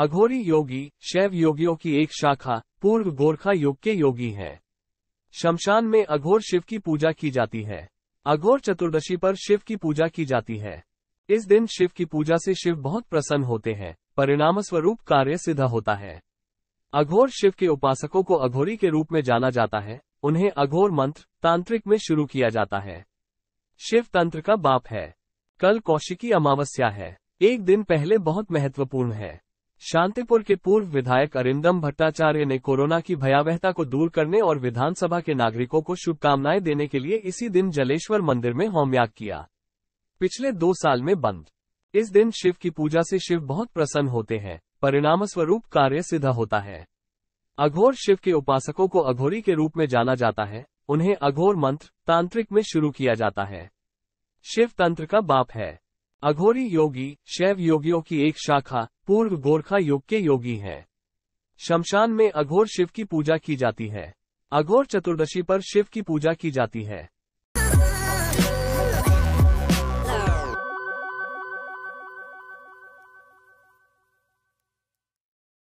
अघोरी योगी शैव योगियों की एक शाखा पूर्व गोरखा योग के योगी हैं। शमशान में अघोर शिव की पूजा की जाती है अघोर चतुर्दशी पर शिव की पूजा की जाती है इस दिन शिव की पूजा से शिव बहुत प्रसन्न होते हैं परिणाम स्वरूप कार्य सिद्ध होता है अघोर शिव के उपासकों को अघोरी के रूप में जाना जाता है उन्हें अघोर मंत्र तांत्रिक में शुरू किया जाता है शिव तंत्र का बाप है कल कौशिकी अमावस्या है एक दिन पहले बहुत महत्वपूर्ण है शांतिपुर के पूर्व विधायक अरिंदम भट्टाचार्य ने कोरोना की भयावहता को दूर करने और विधानसभा के नागरिकों को शुभकामनाएं देने के लिए इसी दिन जलेश्वर मंदिर में होमयाग किया पिछले दो साल में बंद इस दिन शिव की पूजा से शिव बहुत प्रसन्न होते हैं परिणाम स्वरूप कार्य सिद्ध होता है अघोर शिव के उपासकों को अघोरी के रूप में जाना जाता है उन्हें अघोर मंत्र तांत्रिक में शुरू किया जाता है शिव तंत्र का बाप है अघोरी योगी शैव योगियों की एक शाखा पूर्व गोरखा योग के योगी हैं शमशान में अघोर शिव की पूजा की जाती है अघोर चतुर्दशी पर शिव की पूजा की जाती है